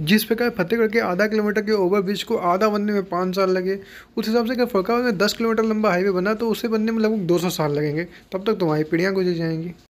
जिस प्रकार फतेहगढ़ के आधा किलोमीटर के ओवरब्रिज को आधा बनने में पाँच साल लगे उस हिसाब से अगर फरकाबाद में दस किलोमीटर लंबा हाईवे बना तो उसे बनने में लगभग दो सौ साल लगेंगे तब तक तो पीढ़ियाँ गुजर जाएंगी